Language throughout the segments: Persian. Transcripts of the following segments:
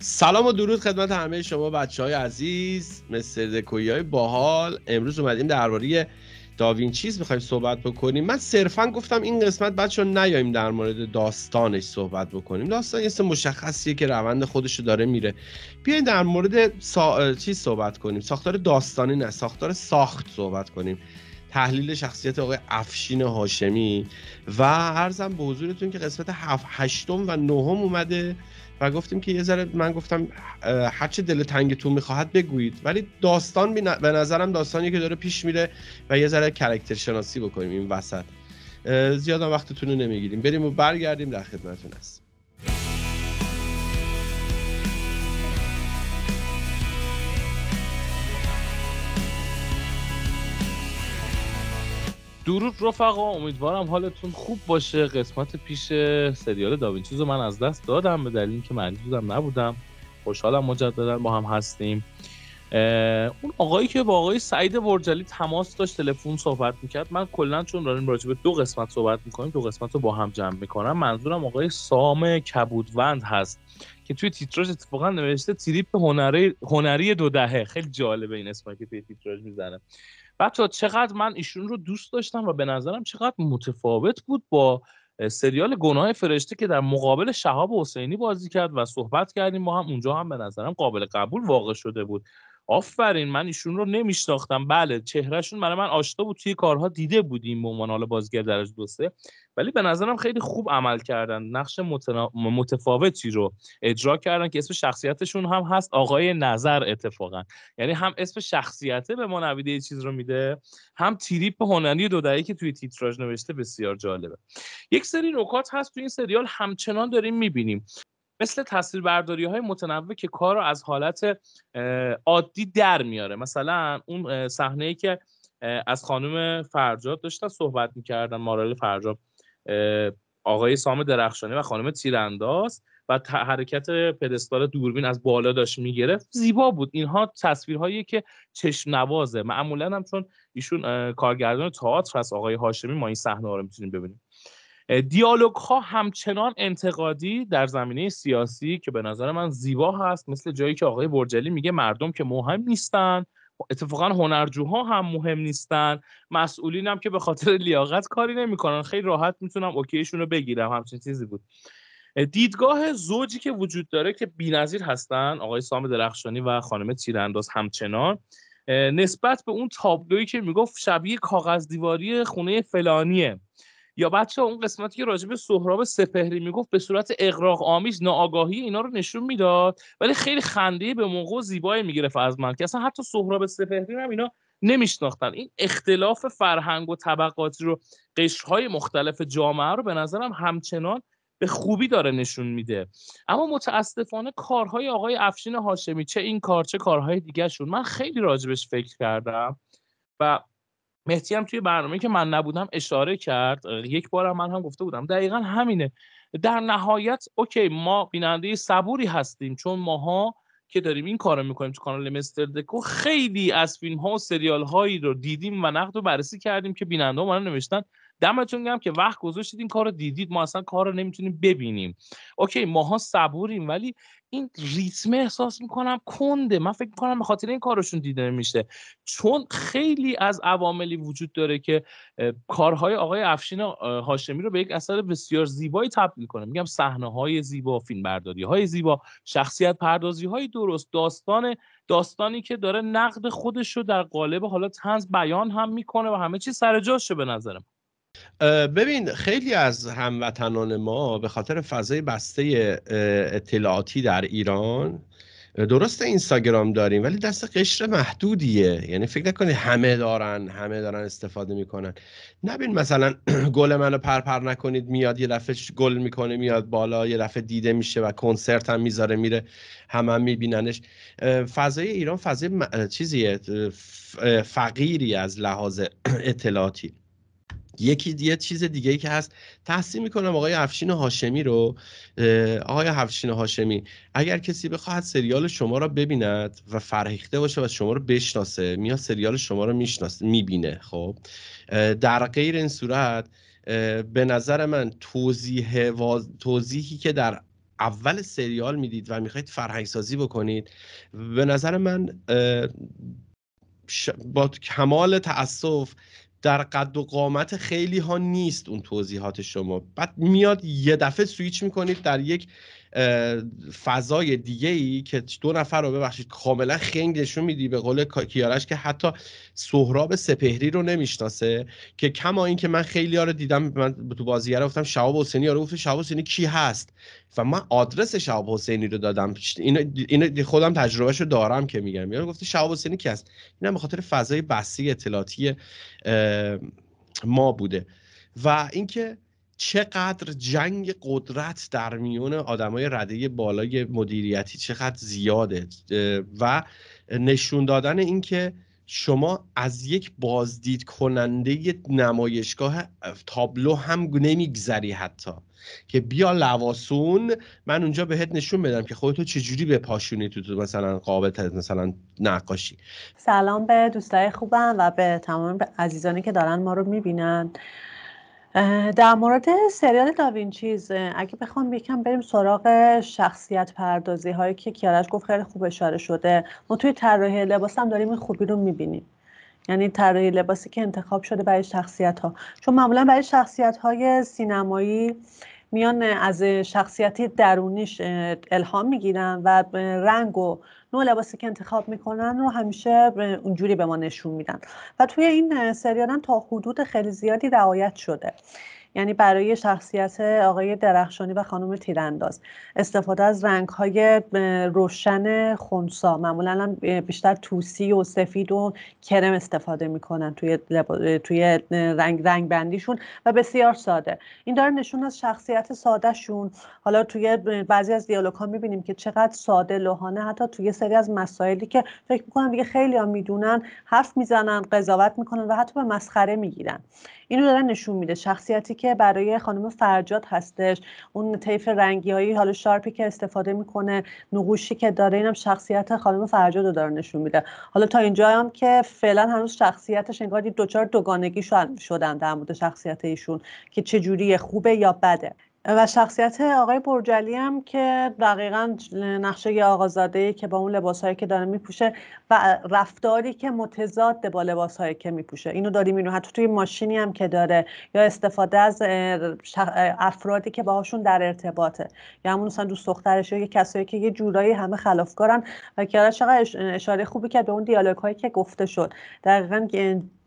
سلام و درود خدمت همه شما بچه های عزیز مستر دکوی های باحال امروز اومدیم درباره داوینچیز میخوایم صحبت بکنیم من صرفا گفتم این قسمت بچه ها نیاییم در مورد داستانش صحبت بکنیم داستان یه مشخصیه که روند خودشو داره میره بیاین در مورد سا... چیز صحبت کنیم ساختار داستانی نه ساختار ساخت صحبت کنیم تحلیل شخصیت آقای افشین هاشمی و عرضم به حضورتون که قسمت 7 هشتم و نهم اومده و گفتیم که یه ذره من گفتم چه دل تنگتون میخواهد بگویید ولی داستان به نظرم داستانی که داره پیش میره و یه ذره کرکتر شناسی بکنیم این وسط زیادا وقتتون رو نمیگیریم بریم و برگردیم در خدمتتون هستیم درود رفقا امیدوارم حالتون خوب باشه قسمت پیش سریال داوینچیز رو من از دست دادم به دلیل اینکه مریض بودم نبودم خوشحالم مجددا با هم هستیم اون آقایی که با آقای سعید برجلی تماس داشت تلفن صحبت میکرد من کلا چون داریم راجع به دو قسمت صحبت میکنیم دو قسمت رو با هم جمع میکنم منظورم آقای سام کبودوند هست که توی تیتراژ اتفاقا نوشته تریپ هنری هنری دو دهه خیلی جالبه این اسمی که توی تیتراژ میزنه بچه چقدر من ایشون رو دوست داشتم و به نظرم چقدر متفاوت بود با سریال گناه فرشته که در مقابل شهاب حسینی بازی کرد و صحبت کردیم ما هم اونجا هم به نظرم قابل قبول واقع شده بود آفرین من ایشون رو نمیشناختم بله چهرهشون برای من آشنا بود توی کارها دیده بودیم به عنوان حالا بازیگر درجه دو سه ولی به نظرم خیلی خوب عمل کردن نقش متفاوتی رو اجرا کردن که اسم شخصیتشون هم هست آقای نظر اتفاقا یعنی هم اسم شخصیته به ما نویده یه چیز رو میده هم تریپ هنری دو که توی تیتراژ نوشته بسیار جالبه یک سری نکات هست توی این سریال همچنان داریم میبینیم مثل تصویربرداری های متنوع که کار رو از حالت عادی در میاره مثلا اون صحنه ای که از خانم فرجاد داشتن صحبت میکردن مارال فرجاد آقای سام درخشانی و خانم تیرانداز و حرکت پدستال دوربین از بالا داشت میگرفت زیبا بود اینها تصویرهایی که چشم نوازه معمولا هم چون ایشون کارگردان تئاتر از آقای هاشمی ما این صحنه ها رو میتونیم ببینیم دیالوگ ها همچنان انتقادی در زمینه سیاسی که به نظر من زیبا هست مثل جایی که آقای برجلی میگه مردم که مهم نیستن اتفاقا هنرجوها هم مهم نیستن مسئولین هم که به خاطر لیاقت کاری نمیکنن خیلی راحت میتونم اوکیشون رو بگیرم همچین چیزی بود دیدگاه زوجی که وجود داره که بینظیر هستن آقای سام درخشانی و خانم تیرانداز همچنان نسبت به اون تابلویی که میگفت شبیه کاغذ دیواری خونه فلانیه یا بچه اون قسمتی که راجب سهراب سپهری میگفت به صورت اقراق آمیز ناآگاهی اینا رو نشون میداد ولی خیلی خنده به موقع و زیبایی میگرفت از من که اصلا حتی سهراب سپهری هم اینا نمیشناختن این اختلاف فرهنگ و طبقاتی رو قشرهای مختلف جامعه رو به نظرم همچنان به خوبی داره نشون میده اما متاسفانه کارهای آقای افشین هاشمی چه این کار چه کارهای شون من خیلی راجبش فکر کردم و مهدی هم توی برنامه که من نبودم اشاره کرد یک بار من هم گفته بودم دقیقا همینه در نهایت اوکی ما بیننده صبوری هستیم چون ماها که داریم این کارو میکنیم تو کانال مستر دکو خیلی از فیلم ها و سریال هایی رو دیدیم و نقد و بررسی کردیم که بیننده ما نوشتن دمتون گرم که وقت گذاشتید این کار رو دیدید ما اصلا کار رو نمیتونیم ببینیم اوکی ماها صبوریم ولی این ریتمه احساس میکنم کنده من فکر میکنم به خاطر این کارشون دیده میشه چون خیلی از عواملی وجود داره که کارهای آقای افشین هاشمی رو به یک اثر بسیار زیبایی تبدیل کنه میگم صحنه های زیبا فیلم برداری های زیبا شخصیت پردازی درست داستان داستانی که داره نقد خودش رو در قالب حالا تنز بیان هم میکنه و همه چیز سر جاشه به نظرم ببین خیلی از هموطنان ما به خاطر فضای بسته اطلاعاتی در ایران درست اینستاگرام داریم ولی دست قشر محدودیه یعنی فکر نکنید همه دارن همه دارن استفاده میکنن نبین مثلا گل منو پرپر پر نکنید میاد یه دفعه گل میکنه میاد بالا یه دفعه دیده میشه و کنسرت هم میذاره میره همه هم میبیننش فضای ایران فضای م... چیزیه فقیری از لحاظ اطلاعاتی یکی دیگه چیز دیگه ای که هست تحسین میکنم آقای افشین هاشمی رو آقای افشین هاشمی اگر کسی بخواهد سریال شما را ببیند و فرهیخته باشه و شما رو بشناسه میاد سریال شما رو میشناسه میبینه خب در غیر این صورت به نظر من توضیح توضیحی که در اول سریال میدید و میخواید فرهنگ سازی بکنید به نظر من با کمال تاسف در قد و قامت خیلی ها نیست اون توضیحات شما بعد میاد یه دفعه سویچ میکنید در یک فضای دیگه ای که دو نفر رو ببخشید کاملا نشون میدی به قول کیارش که حتی سهراب سپهری رو نمیشناسه که کما اینکه من خیلی ها رو دیدم من تو بازی گفتم شهاب حسینی رو گفت شهاب حسینی کی هست و من آدرس شهاب حسینی رو دادم اینو خودم تجربهش رو دارم که میگم یارو گفته شهاب حسینی کی هست اینم به خاطر فضای بسی اطلاعاتی ما بوده و اینکه چقدر جنگ قدرت در میون آدمای رده بالای مدیریتی چقدر زیاده و نشون دادن اینکه شما از یک بازدید کننده نمایشگاه تابلو هم نمیگذری حتی که بیا لواسون من اونجا بهت نشون بدم که خودتو چجوری به پاشونی تو, مثلا قابل مثلا نقاشی سلام به دوستای خوبم و به تمام عزیزانی که دارن ما رو میبینن در مورد سریال داوینچیز اگه بخوام یکم بریم سراغ شخصیت پردازی هایی که کیارش گفت خیلی خوب اشاره شده ما توی طراحی لباس هم داریم این خوبی رو میبینیم یعنی طراحی لباسی که انتخاب شده برای شخصیت ها چون معمولا برای شخصیت های سینمایی میان از شخصیتی درونیش الهام میگیرن و رنگ و نوع لباسی که انتخاب میکنن رو همیشه اونجوری به ما نشون میدن و توی این سریال تا حدود خیلی زیادی رعایت شده یعنی برای شخصیت آقای درخشانی و خانم تیرانداز استفاده از رنگ های روشن خونسا معمولا بیشتر توسی و سفید و کرم استفاده میکنن توی لب... توی رنگ رنگ بندیشون و بسیار ساده این داره نشون از شخصیت ساده شون حالا توی بعضی از دیالوگ ها میبینیم که چقدر ساده لوحانه حتی توی سری از مسائلی که فکر میکنم دیگه خیلی ها میدونن حرف میزنن قضاوت میکنن و حتی به مسخره میگیرن اینو دارن نشون میده شخصیتی که برای خانم فرجاد هستش اون طیف رنگی هایی حالا شارپی که استفاده میکنه نقوشی که داره اینم شخصیت خانم فرجاد رو داره نشون میده حالا تا اینجا هم که فعلا هنوز شخصیتش انگار دوچار دوگانگی شدن در مورد شخصیت ایشون که چجوریه خوبه یا بده و شخصیت آقای برجلی هم که دقیقا نقشه آقازاده که با اون لباسهایی که داره میپوشه و رفتاری که متضاد با لباسهایی که میپوشه اینو داریم اینو حتی توی ماشینی هم که داره یا استفاده از افرادی که باهاشون در ارتباطه یا همون مثلا دوست دخترش یا کسایی که یه جورایی همه خلافکارن و کیارش چقدر اشاره خوبی کرد به اون دیالوگ هایی که گفته شد دقیقا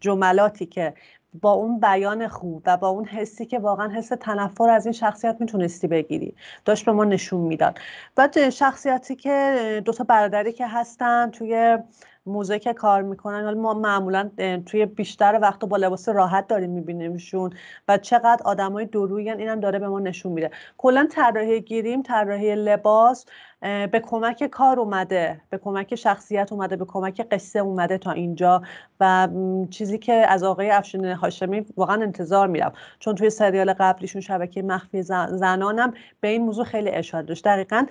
جملاتی که با اون بیان خوب و با اون حسی که واقعا حس تنفر از این شخصیت میتونستی بگیری داشت به ما نشون میداد و شخصیتی که دو تا برادری که هستن توی موزه که کار میکنن حالا ما معمولا توی بیشتر وقت با لباس راحت داریم میبینیمشون و چقدر آدمای درویین اینم داره به ما نشون میده کلا طراحی گیریم طراحی لباس به کمک کار اومده به کمک شخصیت اومده به کمک قصه اومده تا اینجا و چیزی که از آقای افشین هاشمی واقعا انتظار میرم چون توی سریال قبلیشون شبکه مخفی زنانم به این موضوع خیلی اشاره داشت دقیقا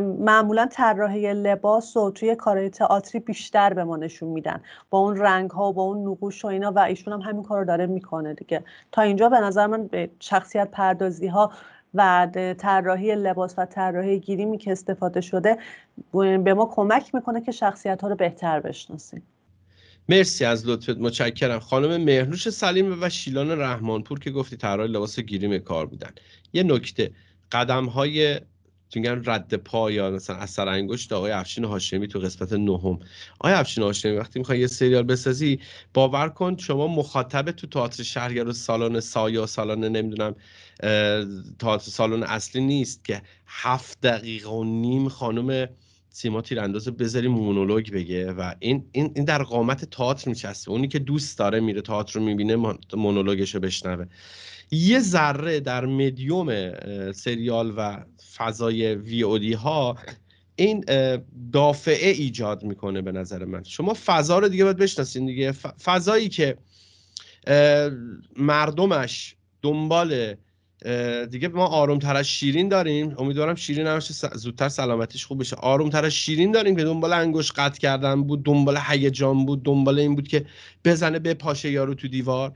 معمولا طراحی لباس و توی کارهای تئاتری بیشتر به ما نشون میدن با اون رنگ ها و با اون نقوش و اینا و ایشون هم همین کار رو داره میکنه دیگه تا اینجا به نظر من به شخصیت پردازی ها و طراحی لباس و طراحی گیریمی که استفاده شده به ما کمک میکنه که شخصیت ها رو بهتر بشناسیم مرسی از لطفت متشکرم خانم مهرنوش سلیم و شیلان رحمانپور که گفتی طراح لباس گیریم کار بودن یه نکته قدم های چون رد پا یا مثلا اثر انگشت آقای افشین هاشمی تو قسمت نهم آقای افشین هاشمی وقتی میخوای یه سریال بسازی باور کن شما مخاطب تو تئاتر شهرگر و سالن سایه و سالن نمیدونم تئاتر سالن اصلی نیست که هفت دقیقه و نیم خانم سیما تیرانداز بذاری مونولوگ بگه و این این این در قامت تئاتر میچسبه اونی که دوست داره میره تئاتر رو میبینه مونولوگش رو بشنوه یه ذره در مدیوم سریال و فضای وی ها این دافعه ایجاد میکنه به نظر من شما فضا رو دیگه باید بشناسید دیگه فضایی که مردمش دنبال دیگه ما آروم تر از شیرین داریم امیدوارم شیرین همش زودتر سلامتیش خوب بشه آروم تر شیرین داریم که دنبال انگوش قطع کردن بود دنبال هیجان بود دنبال این بود که بزنه به پاشه یارو تو دیوار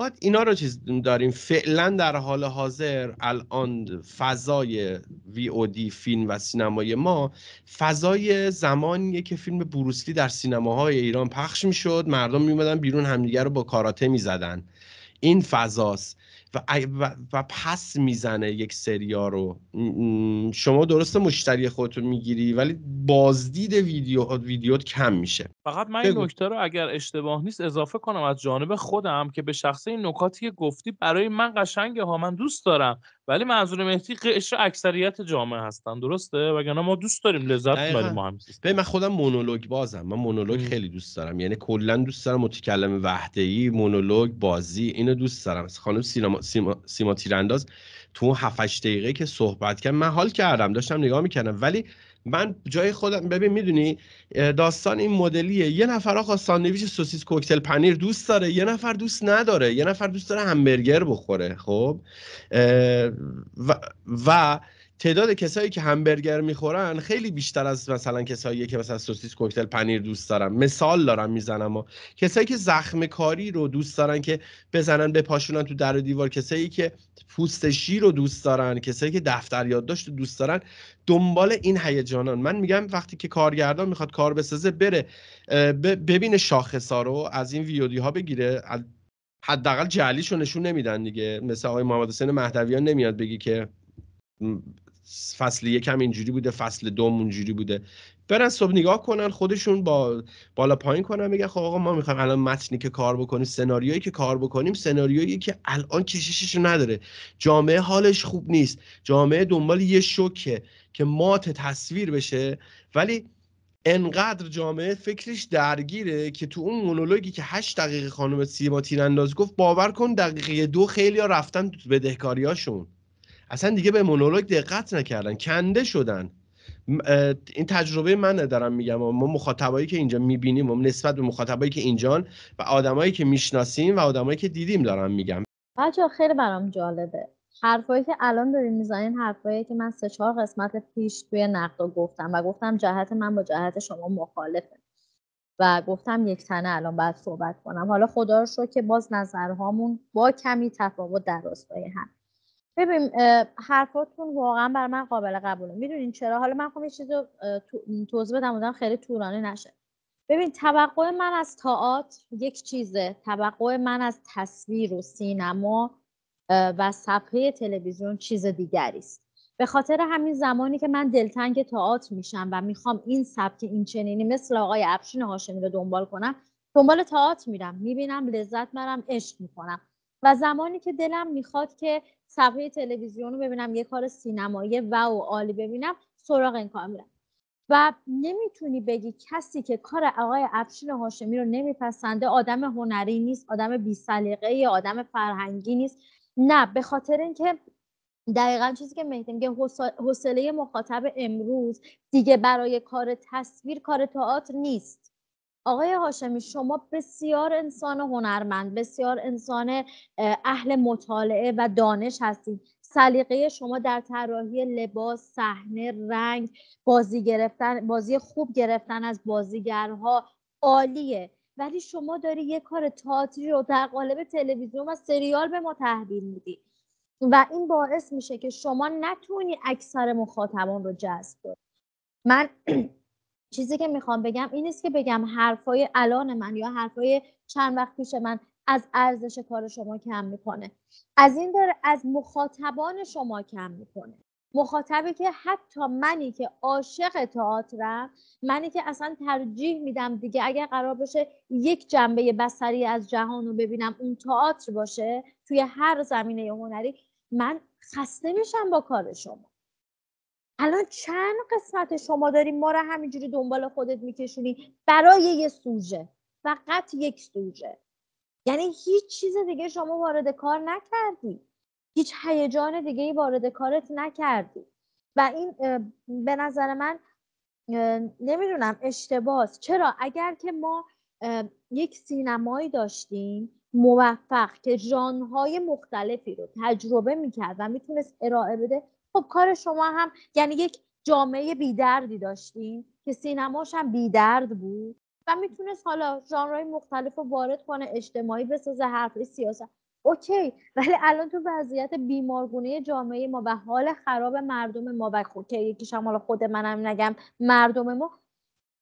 باید اینا رو چیز داریم فعلا در حال حاضر الان فضای وی او دی فیلم و سینمای ما فضای زمانیه که فیلم بروسلی در سینماهای ایران پخش میشد مردم میومدن بیرون همدیگر رو با کاراته میزدن این فضاست و, و, و پس میزنه یک سریا رو شما درست مشتری خودتون میگیری ولی بازدید ویدیو ویدیوت کم میشه فقط من این نکته رو اگر اشتباه نیست اضافه کنم از جانب خودم که به شخص این نکاتی که گفتی برای من قشنگه ها من دوست دارم ولی منظور مهدی قشر اکثریت جامعه هستن درسته وگرنه ما دوست داریم لذت ببریم ما به من خودم مونولوگ بازم من مونولوگ خیلی دوست دارم یعنی کلا دوست دارم متکلم وحده ای مونولوگ بازی اینو دوست دارم خانم سینما سیما, سیما, تیرانداز تو اون 7 دقیقه که صحبت کرد من حال کردم داشتم نگاه میکردم ولی من جای خودم ببین میدونی داستان این مدلیه یه نفر آقا ساندویچ سوسیس کوکتل پنیر دوست داره یه نفر دوست نداره یه نفر دوست داره همبرگر بخوره خب و, و تعداد کسایی که همبرگر میخورن خیلی بیشتر از مثلا کسایی که مثلا سوسیس کوکتل پنیر دوست دارن مثال دارم میزنم و کسایی که زخم کاری رو دوست دارن که بزنن بپاشونن تو در و دیوار کسایی که پوست شیر رو دوست دارن کسایی که دفتر یادداشت رو دوست دارن دنبال این هیجانان من میگم وقتی که کارگردان میخواد کار بسازه بره ببینه شاخصا رو از این ویودی ها بگیره حداقل جعلیشو نشون نمیدن دیگه مثل آقای محمد حسین مهدویان نمیاد بگی که فصل یکم اینجوری بوده فصل دوم اونجوری بوده برن صبح نگاه کنن خودشون با بالا پایین کنن میگن خب آقا ما میخوایم الان متنی که کار بکنیم سناریویی که کار بکنیم سناریویی که الان کششش نداره جامعه حالش خوب نیست جامعه دنبال یه شوکه که مات تصویر بشه ولی انقدر جامعه فکرش درگیره که تو اون مونولوگی که هشت دقیقه خانم سیما تیرانداز گفت باور کن دقیقه دو خیلی رفتن بدهکاریاشون اصلا دیگه به مونولوگ دقت نکردن کنده شدن این تجربه من دارم میگم ما مخاطبایی که اینجا میبینیم و نسبت به مخاطبایی که اینجان و آدمایی که میشناسیم و آدمایی که دیدیم دارم میگم بچه خیلی برام جالبه حرفایی که الان داریم میزنین حرفایی که من سه چهار قسمت پیش توی نقد گفتم و گفتم جهت من با جهت شما مخالفه و گفتم یک تنه الان بعد صحبت کنم حالا خدا رو که باز نظرهامون با کمی تفاوت در راستای هم ببین حرفاتون واقعا بر من قابل قبوله میدونین چرا حالا من خب یه چیز رو توضیح بدم بودم خیلی طولانی نشه ببین توقع من از تاعت یک چیزه توقع من از تصویر و سینما و صفحه تلویزیون چیز دیگری است به خاطر همین زمانی که من دلتنگ تاعت میشم و میخوام این سبک این چنینی مثل آقای افشین هاشمی رو دنبال کنم دنبال تاعت میرم میبینم لذت برم عشق میکنم و زمانی که دلم میخواد که صفحه تلویزیون رو ببینم یه کار سینمایی و و عالی ببینم سراغ این کار میرم و نمیتونی بگی کسی که کار آقای افشین هاشمی رو نمیپسنده آدم هنری نیست آدم بی سلیقه آدم فرهنگی نیست نه به خاطر اینکه دقیقا چیزی که مهدی میگه حوصله مخاطب امروز دیگه برای کار تصویر کار تئاتر نیست آقای هاشمی شما بسیار انسان هنرمند بسیار انسان اهل مطالعه و دانش هستید سلیقه شما در طراحی لباس صحنه رنگ بازی گرفتن بازی خوب گرفتن از بازیگرها عالیه ولی شما داری یه کار تئاتری رو در قالب تلویزیون و سریال به ما تحویل میدی و این باعث میشه که شما نتونی اکثر مخاطبان رو جذب کنی من چیزی که میخوام بگم این نیست که بگم حرفای الان من یا حرفای چند وقت پیش من از ارزش کار شما کم میکنه از این داره از مخاطبان شما کم میکنه مخاطبی که حتی منی که عاشق تئاترم منی که اصلا ترجیح میدم دیگه اگر قرار باشه یک جنبه بسری از جهان رو ببینم اون تئاتر باشه توی هر زمینه هنری من خسته میشم با کار شما الان چند قسمت شما داریم ما رو همینجوری دنبال خودت میکشونی برای یه سوژه فقط یک سوژه یعنی هیچ چیز دیگه شما وارد کار نکردی هیچ هیجان دیگه وارد کارت نکردی و این به نظر من نمیدونم اشتباس چرا اگر که ما یک سینمایی داشتیم موفق که ژانهای مختلفی رو تجربه میکرد و میتونست ارائه بده خب کار شما هم یعنی یک جامعه بیدردی داشتیم که سینماش هم بیدرد بود و میتونست حالا ژانرهای مختلف رو وارد کنه اجتماعی بسازه حرف سیاست اوکی ولی الان تو وضعیت بیمارگونه جامعه ما و حال خراب مردم ما و خود که هم حالا خود منم نگم مردم ما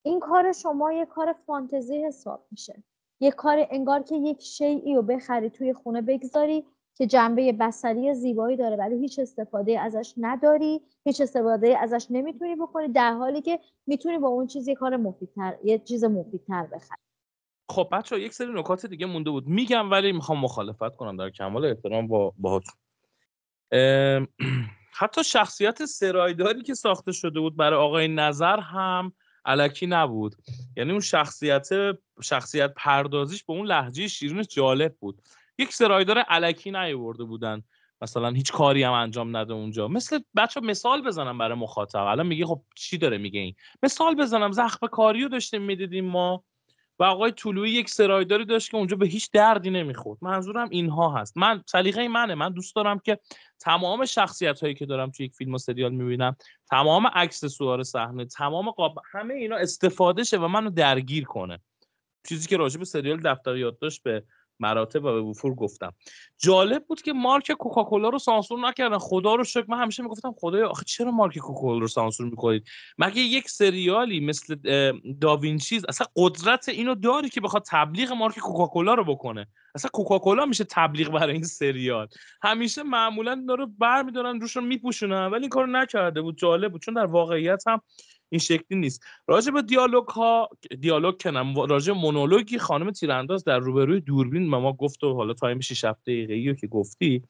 این کار شما یه کار فانتزی حساب میشه یه کار انگار که یک شیعی رو بخری توی خونه بگذاری که جنبه بسری زیبایی داره ولی هیچ استفاده ازش نداری هیچ استفاده ازش نمیتونی بکنی در حالی که میتونی با اون چیز یه کار مفیدتر یه چیز مفیدتر بخری خب بچه یک سری نکات دیگه مونده بود میگم ولی میخوام مخالفت کنم در کمال احترام با باهاتون حتی شخصیت سرایداری که ساخته شده بود برای آقای نظر هم علکی نبود یعنی اون شخصیت شخصیت پردازیش به اون لحجه شیرین جالب بود یک سرایدار علکی نیاورده بودن مثلا هیچ کاری هم انجام نده اونجا مثل بچه مثال بزنم برای مخاطب الان میگه خب چی داره میگه این مثال بزنم زخم کاری رو داشتیم میدیدیم ما و آقای طلوعی یک سرایداری داشت که اونجا به هیچ دردی نمیخورد منظورم اینها هست من سلیقه منه من دوست دارم که تمام شخصیت هایی که دارم توی یک فیلم و سریال میبینم تمام سوار صحنه تمام قاب همه اینا استفاده شه و منو درگیر کنه چیزی که راجع به سریال دفتر یادداشت به مراتب و به وفور گفتم جالب بود که مارک کوکاکولا رو سانسور نکردن خدا رو شکر من همیشه میگفتم خدایا آخه چرا مارک کوکاکولا رو سانسور میکنید مگه یک سریالی مثل داوینچیز اصلا قدرت اینو داری که بخواد تبلیغ مارک کوکاکولا رو بکنه اصلا کوکاکولا میشه تبلیغ برای این سریال همیشه معمولا داره برمیدارن روش رو میپوشونن ولی این کارو نکرده بود جالب بود چون در واقعیت هم این شکلی نیست راجع به دیالوگ ها دیالوگ کنم راجع به مونولوگی خانم تیرانداز در روبروی دوربین ما گفت و حالا تایم 6 ای دقیقه‌ای که گفتی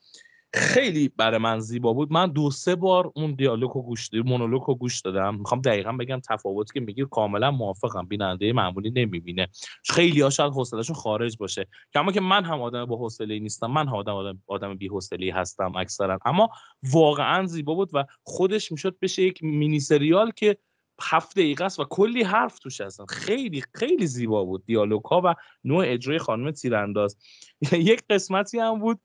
خیلی برای من زیبا بود من دو سه بار اون دیالوگ رو گوش مونولوگ رو گوش دادم میخوام دقیقا بگم تفاوتی که میگی کاملا موافقم بیننده معمولی نمیبینه خیلی ها شاید حوصلهشون خارج باشه کما که من هم آدم با حوصله نیستم من آدم آدم, آدم بی حوصله هستم اکثرا اما واقعا زیبا بود و خودش میشد بشه یک مینی که هفت دقیقه است و کلی حرف توش هستن خیلی خیلی زیبا بود دیالوگ ها و نوع اجرای خانم تیرانداز یک قسمتی هم بود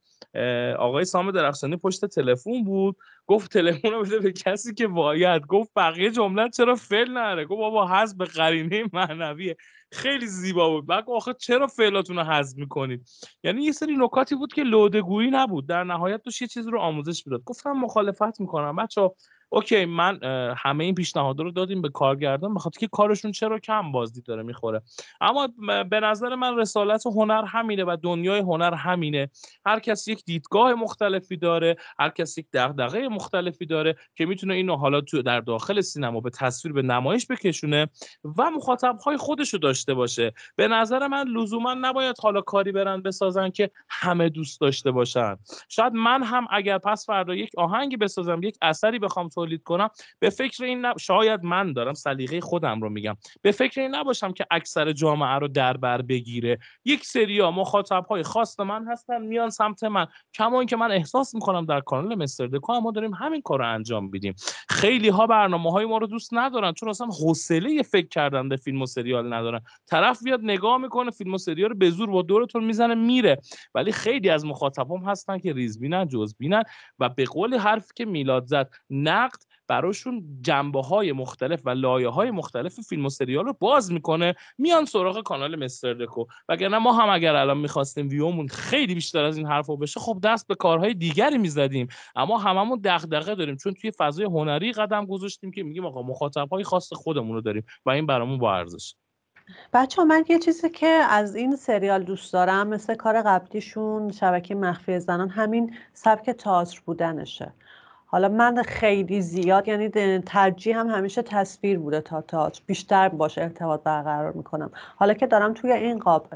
آقای سام درخشانی پشت تلفن بود گفت تلفن رو بده به کسی که باید گفت بقیه جمله چرا فعل نره گفت بابا حذب به قرینه معنویه خیلی زیبا بود بعد آخه چرا فعلاتون رو حذف میکنید یعنی یه سری نکاتی بود که لودگویی نبود در نهایت توش یه چیزی رو آموزش میداد گفتم مخالفت میکنم بچه اوکی من همه این پیشنهاد رو دادیم به کارگردان بخاطر که کارشون چرا کم بازدید داره میخوره اما به نظر من رسالت هنر همینه و دنیای هنر همینه هر کسی یک دیدگاه مختلفی داره هر کسی یک دغدغه مختلفی داره که میتونه اینو حالا تو در داخل سینما به تصویر به نمایش بکشونه و مخاطبهای خودش رو داشته باشه به نظر من لزوما نباید حالا کاری برن بسازن که همه دوست داشته باشن شاید من هم اگر پس فردا یک آهنگی بسازم یک اثری بخوام تو تولید کنم به فکر این شاید من دارم سلیقه خودم رو میگم به فکر این نباشم که اکثر جامعه رو در بر بگیره یک سری ها مخاطب های خاص من هستن میان سمت من کما اینکه من احساس میکنم در کانال مستر دکو ما داریم همین کار رو انجام میدیم خیلی ها برنامه های ما رو دوست ندارن چون اصلا حوصله فکر کردن به فیلم و سریال ندارن طرف بیاد نگاه میکنه فیلم و سریال رو به زور با دورتون میزنه میره ولی خیلی از مخاطبم هستن که ریزبینن جزبینن و به قول حرفی که میلاد زد براشون جنبه های مختلف و لایه های مختلف فیلم و سریال رو باز میکنه میان سراغ کانال مستر دکو وگرنه ما هم اگر الان میخواستیم ویومون خیلی بیشتر از این رو بشه خب دست به کارهای دیگری میزدیم اما هممون دغدغه داریم چون توی فضای هنری قدم گذاشتیم که میگیم آقا مخاطب های خاص خودمون رو داریم و این برامون با ارزش بچه من یه چیزی که از این سریال دوست دارم مثل کار قبلیشون شبکه مخفی زنان همین سبک تئاتر بودنشه حالا من خیلی زیاد یعنی ترجیح هم همیشه تصویر بوده تا تئاتر بیشتر باش ارتباط برقرار میکنم حالا که دارم توی این قاب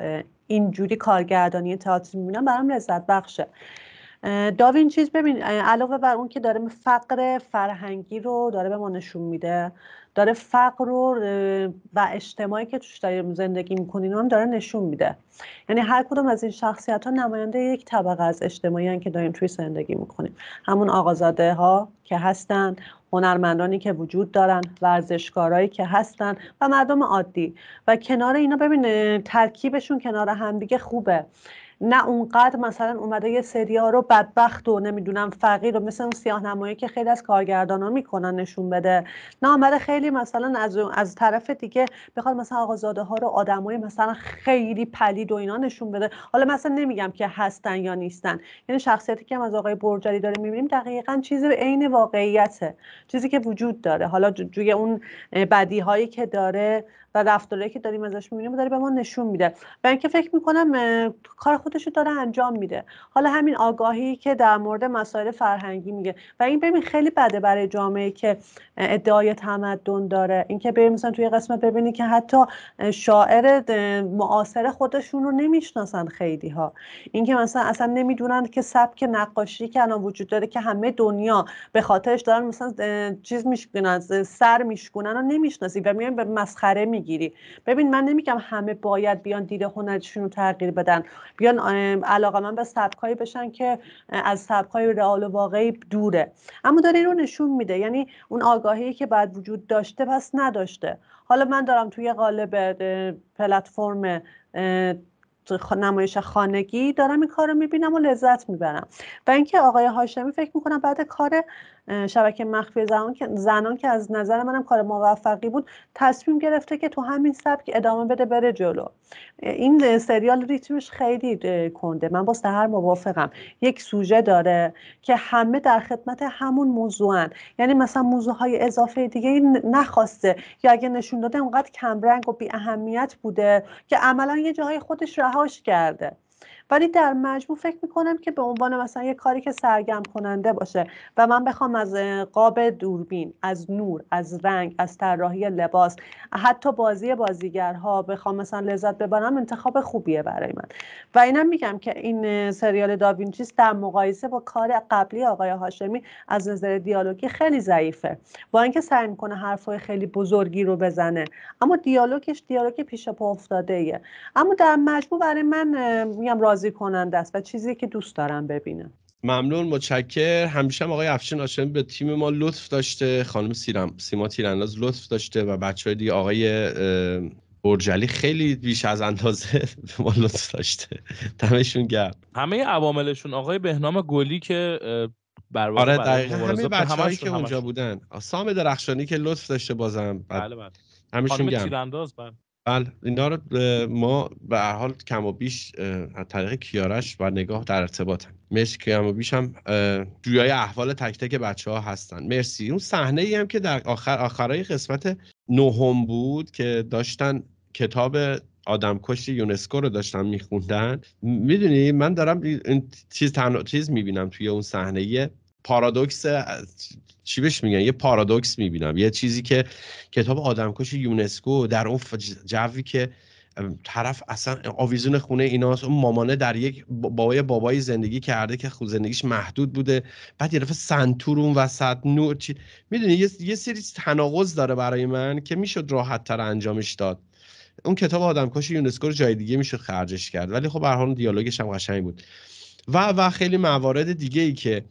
اینجوری کارگردانی تئاتر میبینم برام لذت بخشه داوین چیز ببین علاوه بر اون که داره فقر فرهنگی رو داره به ما نشون میده داره فقر رو و اجتماعی که توش داریم زندگی میکنیم هم داره نشون میده یعنی هر کدوم از این شخصیت ها نماینده یک طبقه از اجتماعی که داریم توی زندگی میکنیم همون آقازاده ها که هستن هنرمندانی که وجود دارن ورزشکارایی که هستن و مردم عادی و کنار اینا ببین ترکیبشون کنار همدیگه خوبه نه اونقدر مثلا اومده یه سریا رو بدبخت و نمیدونم فقیر و مثل اون سیاه نمایی که خیلی از کارگردانا میکنن نشون بده نه اومده خیلی مثلا از, از طرف دیگه بخواد مثلا آقازاده ها رو های مثلا خیلی پلید و اینا نشون بده حالا مثلا نمیگم که هستن یا نیستن یعنی شخصیتی که هم از آقای برجری داره میبینیم دقیقا چیزی به عین واقعیته چیزی که وجود داره حالا جوی اون بدی هایی که داره و رفتارهایی که داریم ازش میبینیم داره به ما نشون میده و اینکه فکر میکنم کار خودش رو داره انجام میده حالا همین آگاهی که در مورد مسائل فرهنگی میگه و این ببین خیلی بده برای جامعه که ادعای تمدن داره اینکه ببینید مثلا توی قسمت ببینی که حتی شاعر معاصر خودشون رو نمیشناسن خیلی ها اینکه مثلا اصلا نمیدونن که سبک نقاشی که الان وجود داره که همه دنیا به خاطرش دارن مثلا چیز میشکنن سر میشکنن و نمیشناسی و میایم به مسخره ببین من نمیگم همه باید بیان دید هنرشون رو تغییر بدن بیان علاقه من به سبکایی بشن که از سبکای رئال و واقعی دوره اما داره این رو نشون میده یعنی اون آگاهی که بعد وجود داشته پس نداشته حالا من دارم توی قالب پلتفرم نمایش خانگی دارم این کار رو میبینم و لذت میبرم و اینکه آقای هاشمی فکر میکنم بعد کار شبکه مخفی زنان که, زنان که از نظر منم کار موفقی بود تصمیم گرفته که تو همین سبک ادامه بده بره جلو این سریال ریتمش خیلی کنده من با هر موافقم یک سوژه داره که همه در خدمت همون موضوعن یعنی مثلا موضوع های اضافه دیگه نخواسته یا اگه نشون داده اونقدر کمرنگ و بی اهمیت بوده که عملا یه جاهای خودش رهاش کرده ولی در مجموع فکر میکنم که به عنوان مثلا یه کاری که سرگرم کننده باشه و من بخوام از قاب دوربین از نور از رنگ از طراحی لباس حتی بازی بازیگرها بخوام مثلا لذت ببرم انتخاب خوبیه برای من و اینم میگم که این سریال داوینچیس در مقایسه با کار قبلی آقای هاشمی از نظر دیالوگی خیلی ضعیفه با اینکه سعی میکنه حرفهای خیلی بزرگی رو بزنه اما دیالوگش دیالوگ پیش پا افتاده اما در مجموع برای من میگم بازی کننده است و چیزی که دوست دارم ببینم ممنون متشکر همیشه هم آقای افشین آشمی به تیم ما لطف داشته خانم سیرم سیما تیرانداز لطف داشته و بچه های دیگه آقای برجلی خیلی بیش از اندازه به ما لطف داشته تمشون گرم همه عواملشون آقای بهنام گلی که بر آره دقیقا همه هایی که اونجا بودن سام درخشانی که لطف داشته بازم بله بله همشون تیرانداز بله. بله اینا رو ما به هر حال کم و بیش از طریق کیارش و نگاه در ارتباطن مرسی کم و بیش هم جویای احوال تک تک بچه ها هستن مرسی اون صحنه ای هم که در آخر آخرای قسمت نهم بود که داشتن کتاب آدمکش یونسکو رو داشتن میخوندن میدونی من دارم این چیز تن... چیز میبینم توی اون صحنه پارادوکس چی بهش میگن یه پارادوکس میبینم یه چیزی که کتاب آدمکش یونسکو در اون جوی که طرف اصلا آویزون خونه ایناست اون مامانه در یک بابای بابایی زندگی کرده که خود زندگیش محدود بوده بعد یه دفعه سنتور اون وسط نور میدونی یه،, سری تناقض داره برای من که میشد راحت تر انجامش داد اون کتاب آدمکش یونسکو رو جای دیگه میشد خرجش کرد ولی خب به هر حال دیالوگش هم قشنگ بود و و خیلی موارد دیگه ای که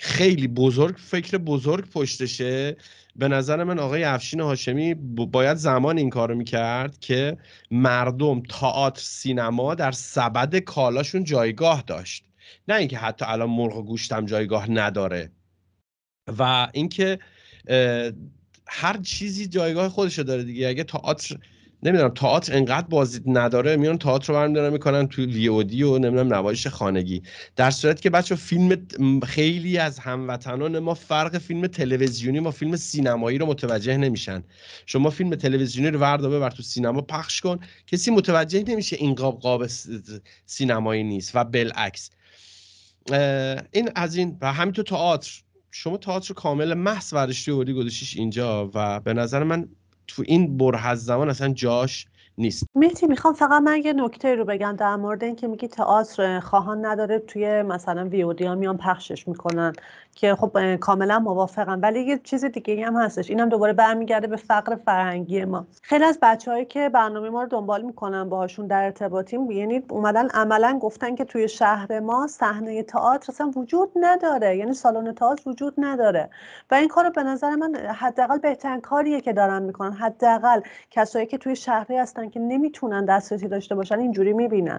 خیلی بزرگ فکر بزرگ پشتشه به نظر من آقای افشین هاشمی باید زمان این کارو میکرد که مردم تئاتر سینما در سبد کالاشون جایگاه داشت نه اینکه حتی الان مرغ و گوشتم جایگاه نداره و اینکه هر چیزی جایگاه خودشو داره دیگه اگه تئاتر نمیدونم تئاتر انقدر بازدید نداره میان تئاتر رو برمی‌دارن میکنن تو وی و نمیدونم نمایش خانگی در صورتی که بچه فیلم خیلی از هموطنان ما فرق فیلم تلویزیونی و فیلم سینمایی رو متوجه نمیشن شما فیلم تلویزیونی رو وردا ببر تو سینما پخش کن کسی متوجه نمیشه این قاب قاب سینمایی نیست و بالعکس این از این و همینطور تئاتر شما تئاتر کامل محض ورشتی اوردی گذاشتیش اینجا و به نظر من تو این بره زمان اصلا جاش نیست میتی میخوام فقط من یه نکته رو بگم در مورد اینکه میگی تئاتر خواهان نداره توی مثلا ویودی ها میان پخشش میکنن که خب کاملا موافقم ولی یه چیز دیگه هم هستش اینم دوباره برمیگرده به فقر فرهنگی ما خیلی از بچههایی که برنامه ما رو دنبال میکنن باهاشون در ارتباطیم یعنی اومدن عملا گفتن که توی شهر ما صحنه تئاتر اصلا وجود نداره یعنی سالن تئاتر وجود نداره و این کار به نظر من حداقل بهترین کاریه که دارن میکنن حداقل کسایی که توی شهری هستن که نمیتونن دسترسی داشته باشن اینجوری میبینن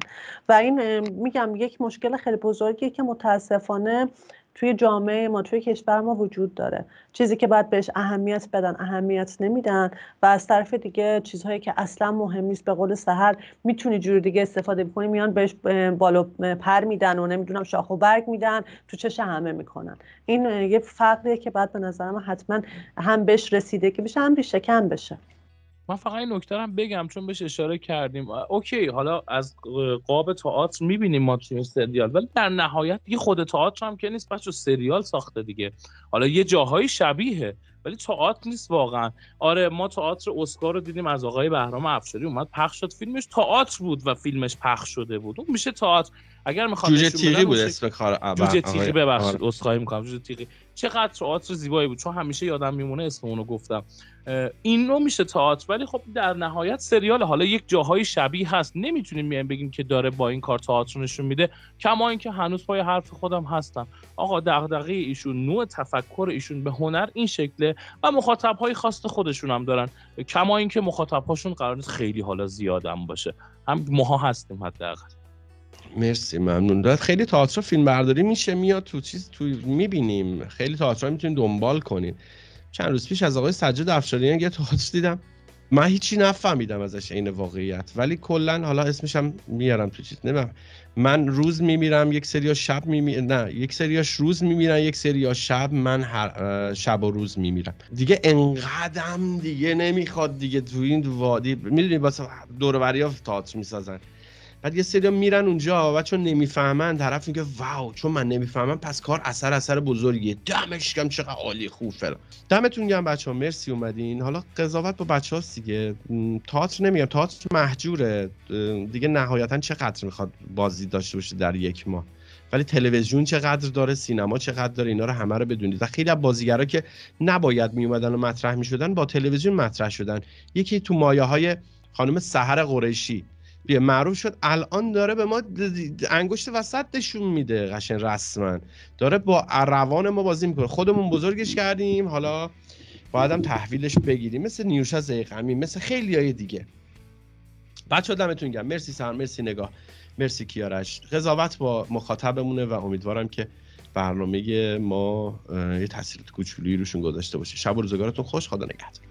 و این میگم یک مشکل خیلی بزرگیه که متاسفانه توی جامعه ما توی کشور ما وجود داره چیزی که باید بهش اهمیت بدن اهمیت نمیدن و از طرف دیگه چیزهایی که اصلا مهم نیست به قول سهر میتونی جور دیگه استفاده بکنی میان بهش بالو پر میدن و نمیدونم شاخ و برگ میدن تو چش همه میکنن این یه فقریه که بعد به نظرم حتما هم بهش رسیده که بشه هم ریشه بشه من فقط این نکته هم بگم چون بهش اشاره کردیم اوکی حالا از قاب تئاتر میبینیم ما توی سریال ولی در نهایت دیگه خود تئاتر هم که نیست بچه سریال ساخته دیگه حالا یه جاهای شبیهه ولی تئاتر نیست واقعا آره ما تئاتر اسکار رو دیدیم از آقای بهرام افشاری اومد پخش شد فیلمش تئاتر بود و فیلمش پخش شده بود اون میشه تئاتر اگر میخوام جوجه تیغی بود اسم کار جوجه تیغی ببخشید اسخای آره. میکنم جوجه تیغی چقدر تئاتر زیبایی بود چون همیشه یادم میمونه اسم اونو گفتم این نوع میشه تئاتر ولی خب در نهایت سریال حالا یک جاهای شبیه هست نمیتونیم میایم بگیم که داره با این کار تئاتر نشون میده کما اینکه هنوز پای حرف خودم هستم آقا دغدغه ایشون نوع تفکر ایشون به هنر این شکله و مخاطب های خاص خودشون هم دارن کما اینکه مخاطب هاشون قرار نیست خیلی حالا زیاد هم باشه هم ماها هستیم حداقل مرسی ممنون داد خیلی تئاتر فیلم برداری میشه میاد تو چیز تو میبینیم خیلی تئاتر میتونیم دنبال کنیم چند روز پیش از آقای سجاد افشاریان یه تواتش دیدم من هیچی نفهمیدم ازش این واقعیت ولی کلا حالا اسمشم میارم تو چیز نمیم. من روز میمیرم یک سری شب میمیرم نه یک سریاش روز میمیرن یک سری شب من شب و روز میمیرم دیگه انقدم دیگه نمیخواد دیگه تو این وادی میدونی واسه دور و ها تاعتش میسازن بعد یه سری میرن اونجا و چون نمیفهمن طرف میگه واو چون من نمیفهمم پس کار اثر اثر بزرگیه دمش کم چقدر عالی خوب فلان دمتون گم بچه ها مرسی اومدین حالا قضاوت با بچه هاست دیگه تئاتر نمیگم تئاتر محجوره دیگه نهایتا چقدر میخواد بازی داشته باشه در یک ماه ولی تلویزیون چقدر داره سینما چقدر داره اینا رو همه رو بدونید و خیلی از بازیگرا که نباید می اومدن و مطرح می شدن با تلویزیون مطرح شدن یکی تو مایه های خانم سحر قریشی دیگه معروف شد الان داره به ما انگشت وسط نشون میده قشن رسما داره با روان ما بازی میکنه خودمون بزرگش کردیم حالا باید هم تحویلش بگیریم مثل نیوشا زیقمی مثل خیلی های دیگه بچه دمتون گرم مرسی سر مرسی نگاه مرسی کیارش قضاوت با مخاطبمونه و امیدوارم که برنامه ما یه تاثیر کوچولی روشون گذاشته باشه شب و روزگارتون خوش خدا نگهدار